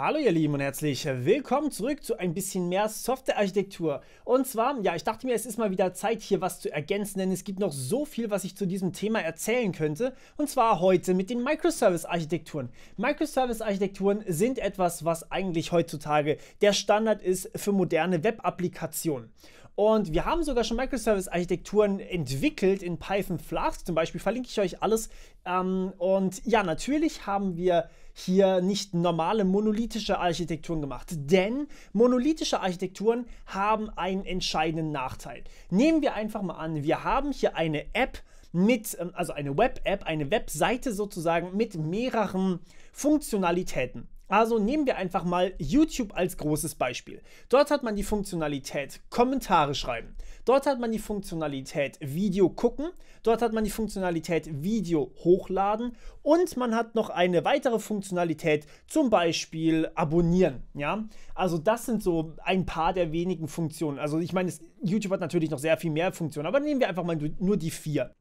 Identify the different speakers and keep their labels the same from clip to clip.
Speaker 1: Hallo ihr Lieben und herzlich willkommen zurück zu ein bisschen mehr Softwarearchitektur. Und zwar, ja, ich dachte mir, es ist mal wieder Zeit, hier was zu ergänzen, denn es gibt noch so viel, was ich zu diesem Thema erzählen könnte. Und zwar heute mit den Microservice-Architekturen. Microservice-Architekturen sind etwas, was eigentlich heutzutage der Standard ist für moderne Web-Applikationen. Und wir haben sogar schon Microservice-Architekturen entwickelt in Python Flask. Zum Beispiel verlinke ich euch alles. Ähm, und ja, natürlich haben wir hier nicht normale monolithische Architekturen gemacht. Denn monolithische Architekturen haben einen entscheidenden Nachteil. Nehmen wir einfach mal an, wir haben hier eine App mit, ähm, also eine Web-App, eine Webseite sozusagen mit mehreren Funktionalitäten. Also nehmen wir einfach mal YouTube als großes Beispiel. Dort hat man die Funktionalität Kommentare schreiben. Dort hat man die Funktionalität Video gucken. Dort hat man die Funktionalität Video hochladen. Und man hat noch eine weitere Funktionalität, zum Beispiel abonnieren. Ja, also das sind so ein paar der wenigen Funktionen. Also ich meine, YouTube hat natürlich noch sehr viel mehr Funktionen, aber nehmen wir einfach mal nur die vier.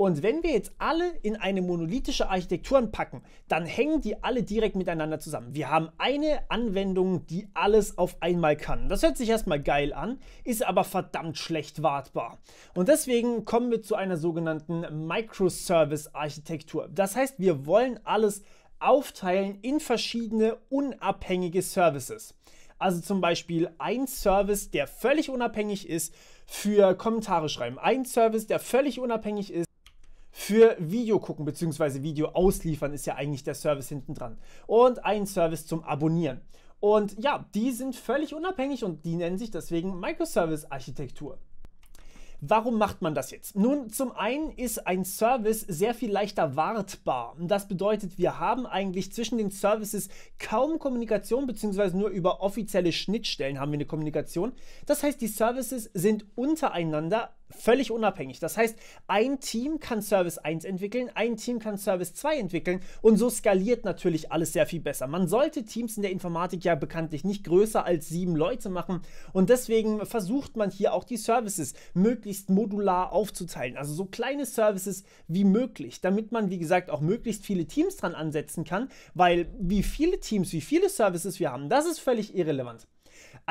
Speaker 1: Und wenn wir jetzt alle in eine monolithische Architektur packen, dann hängen die alle direkt miteinander zusammen. Wir haben eine Anwendung, die alles auf einmal kann. Das hört sich erstmal geil an, ist aber verdammt schlecht wartbar. Und deswegen kommen wir zu einer sogenannten Microservice-Architektur. Das heißt, wir wollen alles aufteilen in verschiedene unabhängige Services. Also zum Beispiel ein Service, der völlig unabhängig ist für Kommentare schreiben. Ein Service, der völlig unabhängig ist für Video gucken bzw. Video ausliefern ist ja eigentlich der Service hinten dran. Und ein Service zum Abonnieren. Und ja, die sind völlig unabhängig und die nennen sich deswegen Microservice-Architektur. Warum macht man das jetzt? Nun, zum einen ist ein Service sehr viel leichter wartbar. Das bedeutet, wir haben eigentlich zwischen den Services kaum Kommunikation, beziehungsweise nur über offizielle Schnittstellen haben wir eine Kommunikation. Das heißt, die Services sind untereinander völlig unabhängig. Das heißt, ein Team kann Service 1 entwickeln, ein Team kann Service 2 entwickeln und so skaliert natürlich alles sehr viel besser. Man sollte Teams in der Informatik ja bekanntlich nicht größer als sieben Leute machen und deswegen versucht man hier auch die Services möglichst modular aufzuteilen. Also so kleine Services wie möglich, damit man, wie gesagt, auch möglichst viele Teams dran ansetzen kann, weil wie viele Teams, wie viele Services wir haben, das ist völlig irrelevant.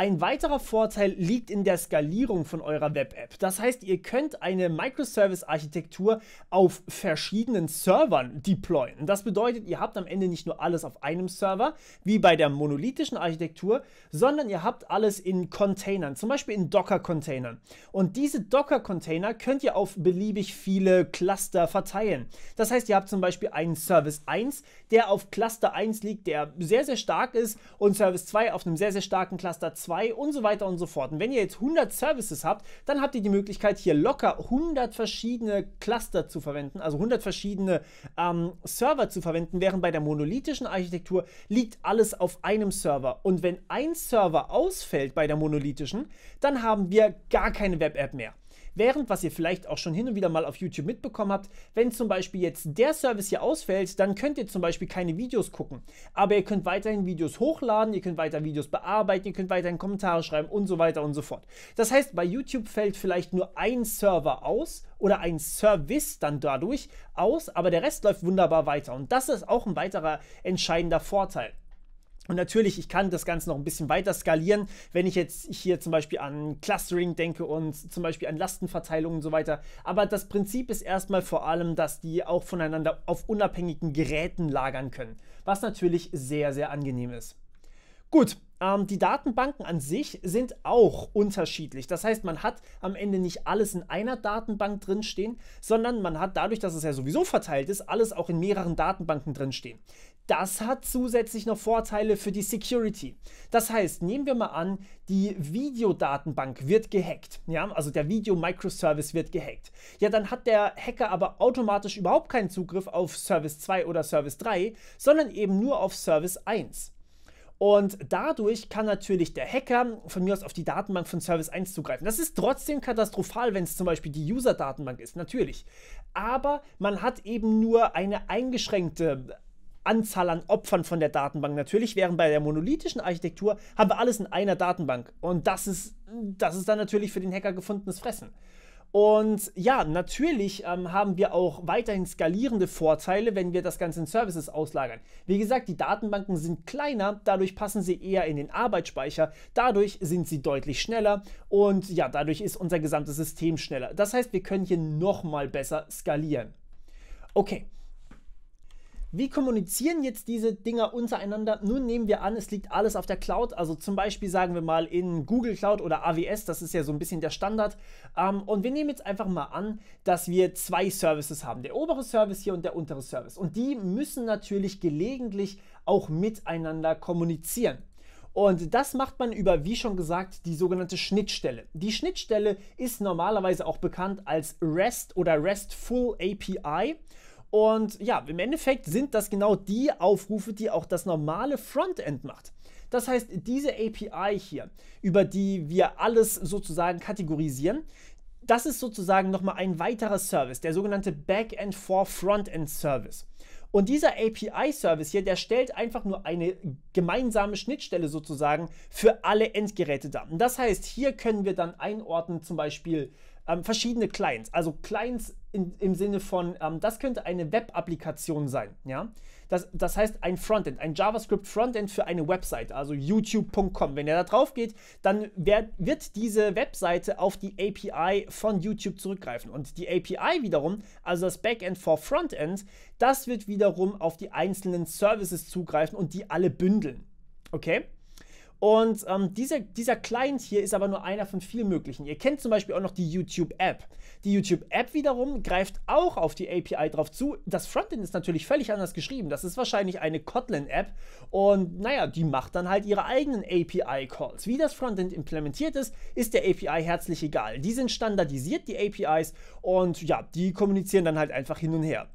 Speaker 1: Ein weiterer Vorteil liegt in der Skalierung von eurer Web-App. Das heißt, ihr könnt eine Microservice-Architektur auf verschiedenen Servern deployen. Das bedeutet, ihr habt am Ende nicht nur alles auf einem Server, wie bei der monolithischen Architektur, sondern ihr habt alles in Containern, zum Beispiel in Docker-Containern. Und diese Docker-Container könnt ihr auf beliebig viele Cluster verteilen. Das heißt, ihr habt zum Beispiel einen Service 1, der auf Cluster 1 liegt, der sehr, sehr stark ist, und Service 2 auf einem sehr, sehr starken Cluster 2 2 und so weiter und so fort. Und wenn ihr jetzt 100 Services habt, dann habt ihr die Möglichkeit, hier locker 100 verschiedene Cluster zu verwenden, also 100 verschiedene ähm, Server zu verwenden, während bei der monolithischen Architektur liegt alles auf einem Server. Und wenn ein Server ausfällt bei der monolithischen, dann haben wir gar keine Web-App mehr. Während, was ihr vielleicht auch schon hin und wieder mal auf YouTube mitbekommen habt, wenn zum Beispiel jetzt der Service hier ausfällt, dann könnt ihr zum Beispiel keine Videos gucken. Aber ihr könnt weiterhin Videos hochladen, ihr könnt weiter Videos bearbeiten, ihr könnt weiterhin Kommentare schreiben und so weiter und so fort. Das heißt, bei YouTube fällt vielleicht nur ein Server aus oder ein Service dann dadurch aus, aber der Rest läuft wunderbar weiter. Und das ist auch ein weiterer entscheidender Vorteil. Und natürlich, ich kann das Ganze noch ein bisschen weiter skalieren, wenn ich jetzt hier zum Beispiel an Clustering denke und zum Beispiel an Lastenverteilung und so weiter. Aber das Prinzip ist erstmal vor allem, dass die auch voneinander auf unabhängigen Geräten lagern können, was natürlich sehr, sehr angenehm ist. Gut, ähm, die Datenbanken an sich sind auch unterschiedlich. Das heißt, man hat am Ende nicht alles in einer Datenbank drinstehen, sondern man hat dadurch, dass es ja sowieso verteilt ist, alles auch in mehreren Datenbanken drinstehen. Das hat zusätzlich noch Vorteile für die Security. Das heißt, nehmen wir mal an, die Videodatenbank wird gehackt. Ja, also der Video-Microservice wird gehackt. Ja, dann hat der Hacker aber automatisch überhaupt keinen Zugriff auf Service 2 oder Service 3, sondern eben nur auf Service 1. Und dadurch kann natürlich der Hacker von mir aus auf die Datenbank von Service 1 zugreifen. Das ist trotzdem katastrophal, wenn es zum Beispiel die User-Datenbank ist, natürlich. Aber man hat eben nur eine eingeschränkte Anzahl an Opfern von der Datenbank natürlich, während bei der monolithischen Architektur haben wir alles in einer Datenbank. Und das ist, das ist dann natürlich für den Hacker gefundenes Fressen. Und ja, natürlich ähm, haben wir auch weiterhin skalierende Vorteile, wenn wir das Ganze in Services auslagern. Wie gesagt, die Datenbanken sind kleiner, dadurch passen sie eher in den Arbeitsspeicher, dadurch sind sie deutlich schneller und ja, dadurch ist unser gesamtes System schneller. Das heißt, wir können hier nochmal besser skalieren. Okay, wie kommunizieren jetzt diese Dinger untereinander? Nun nehmen wir an, es liegt alles auf der Cloud. Also zum Beispiel sagen wir mal in Google Cloud oder AWS, das ist ja so ein bisschen der Standard. Ähm, und wir nehmen jetzt einfach mal an, dass wir zwei Services haben. Der obere Service hier und der untere Service. Und die müssen natürlich gelegentlich auch miteinander kommunizieren. Und das macht man über, wie schon gesagt, die sogenannte Schnittstelle. Die Schnittstelle ist normalerweise auch bekannt als REST oder RESTful API. Und ja, im Endeffekt sind das genau die Aufrufe, die auch das normale Frontend macht. Das heißt, diese API hier, über die wir alles sozusagen kategorisieren, das ist sozusagen nochmal ein weiterer Service, der sogenannte Backend for Frontend Service. Und dieser API-Service hier, der stellt einfach nur eine gemeinsame Schnittstelle sozusagen für alle Endgeräte dar. Und das heißt, hier können wir dann einordnen, zum Beispiel ähm, verschiedene Clients. Also Clients in, im Sinne von, ähm, das könnte eine Web-Applikation sein. Ja? Das, das heißt ein Frontend, ein JavaScript-Frontend für eine Website, also youtube.com. Wenn ihr da drauf geht, dann werd, wird diese Webseite auf die API von YouTube zurückgreifen. Und die API wiederum, also das Backend for Frontend, das wird wiederum auf die einzelnen Services zugreifen und die alle bündeln. Okay? Und ähm, dieser, dieser Client hier ist aber nur einer von vielen möglichen. Ihr kennt zum Beispiel auch noch die YouTube-App. Die YouTube-App wiederum greift auch auf die API drauf zu. Das Frontend ist natürlich völlig anders geschrieben. Das ist wahrscheinlich eine Kotlin-App. Und naja, die macht dann halt ihre eigenen API-Calls. Wie das Frontend implementiert ist, ist der API herzlich egal. Die sind standardisiert, die APIs. Und ja, die kommunizieren dann halt einfach hin und her.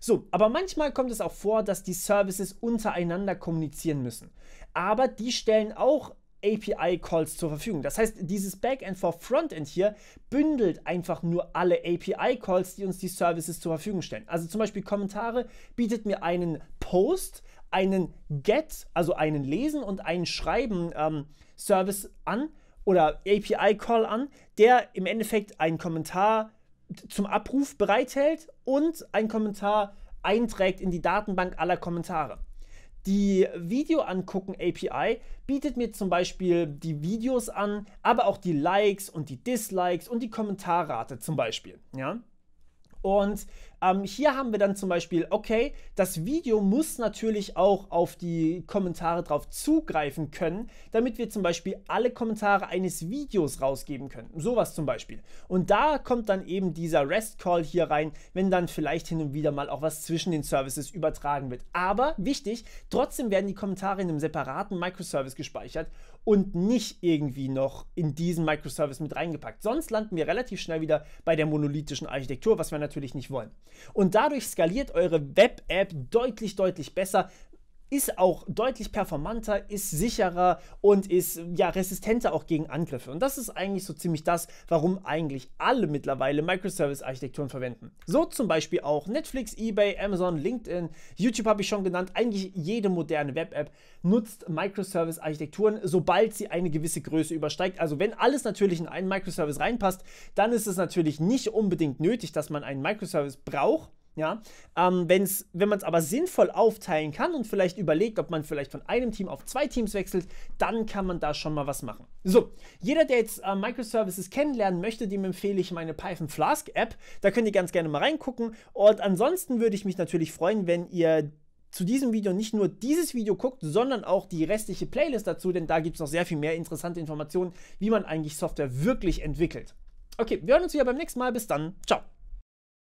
Speaker 1: So, aber manchmal kommt es auch vor, dass die Services untereinander kommunizieren müssen. Aber die stellen auch API-Calls zur Verfügung. Das heißt, dieses Backend for Frontend hier bündelt einfach nur alle API-Calls, die uns die Services zur Verfügung stellen. Also zum Beispiel Kommentare bietet mir einen Post, einen Get, also einen Lesen und einen Schreiben ähm, Service an oder API-Call an, der im Endeffekt einen Kommentar zum Abruf bereithält und einen Kommentar einträgt in die Datenbank aller Kommentare. Die Video angucken API bietet mir zum Beispiel die Videos an, aber auch die Likes und die Dislikes und die Kommentarrate zum Beispiel. Ja? Und ähm, hier haben wir dann zum Beispiel, okay, das Video muss natürlich auch auf die Kommentare drauf zugreifen können, damit wir zum Beispiel alle Kommentare eines Videos rausgeben können. Sowas zum Beispiel. Und da kommt dann eben dieser REST-Call hier rein, wenn dann vielleicht hin und wieder mal auch was zwischen den Services übertragen wird. Aber wichtig, trotzdem werden die Kommentare in einem separaten Microservice gespeichert und nicht irgendwie noch in diesen Microservice mit reingepackt. Sonst landen wir relativ schnell wieder bei der monolithischen Architektur, was wir natürlich nicht wollen. Und dadurch skaliert eure Web-App deutlich, deutlich besser, ist auch deutlich performanter, ist sicherer und ist ja resistenter auch gegen Angriffe. Und das ist eigentlich so ziemlich das, warum eigentlich alle mittlerweile Microservice-Architekturen verwenden. So zum Beispiel auch Netflix, eBay, Amazon, LinkedIn, YouTube habe ich schon genannt. Eigentlich jede moderne Web-App nutzt Microservice-Architekturen, sobald sie eine gewisse Größe übersteigt. Also wenn alles natürlich in einen Microservice reinpasst, dann ist es natürlich nicht unbedingt nötig, dass man einen Microservice braucht. Ja, ähm, wenn's, wenn man es aber sinnvoll aufteilen kann und vielleicht überlegt, ob man vielleicht von einem Team auf zwei Teams wechselt, dann kann man da schon mal was machen. So, jeder, der jetzt äh, Microservices kennenlernen möchte, dem empfehle ich meine Python Flask App. Da könnt ihr ganz gerne mal reingucken. Und ansonsten würde ich mich natürlich freuen, wenn ihr zu diesem Video nicht nur dieses Video guckt, sondern auch die restliche Playlist dazu, denn da gibt es noch sehr viel mehr interessante Informationen, wie man eigentlich Software wirklich entwickelt. Okay, wir hören uns wieder beim nächsten Mal. Bis dann. Ciao.